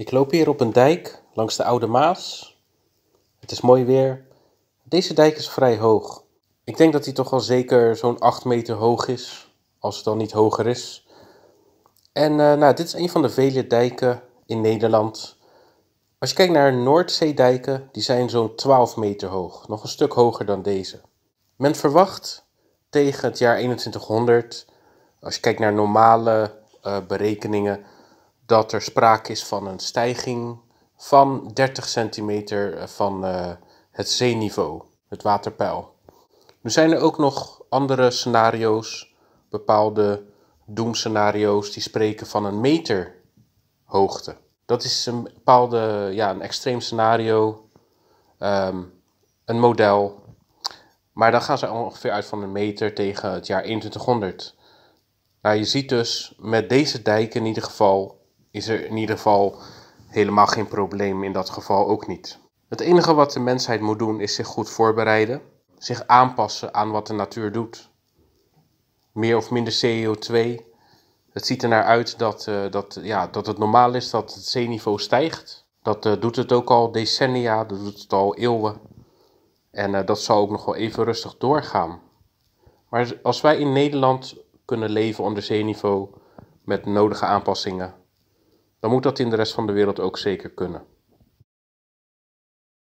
Ik loop hier op een dijk langs de Oude Maas. Het is mooi weer. Deze dijk is vrij hoog. Ik denk dat hij toch wel zeker zo'n 8 meter hoog is, als het dan niet hoger is. En eh, nou, dit is een van de vele dijken in Nederland. Als je kijkt naar Noordzeedijken, die zijn zo'n 12 meter hoog, nog een stuk hoger dan deze. Men verwacht tegen het jaar 2100, als je kijkt naar normale eh, berekeningen, dat er sprake is van een stijging van 30 centimeter eh, van eh, het zeeniveau, het waterpeil. Nu zijn er ook nog andere scenario's, bepaalde doemscenario's die spreken van een meter hoogte. Dat is een bepaalde, ja, een extreem scenario, ehm, een model. Maar dan gaan ze ongeveer uit van een meter tegen het jaar 2100. Nou, je ziet dus met deze dijken in ieder geval is er in ieder geval helemaal geen probleem in dat geval ook niet. Het enige wat de mensheid moet doen is zich goed voorbereiden, zich aanpassen aan wat de natuur doet. Meer of minder CO2. Het ziet er naar uit dat, eh, dat, ja, dat het normaal is dat het zeeniveau stijgt. Dat eh, doet het ook al decennia, dat doet het al eeuwen. En eh, dat zal ook nog wel even rustig doorgaan. Maar als wij in Nederland kunnen leven onder zeeniveau met nodige aanpassingen, dan moet dat in de rest van de wereld ook zeker kunnen.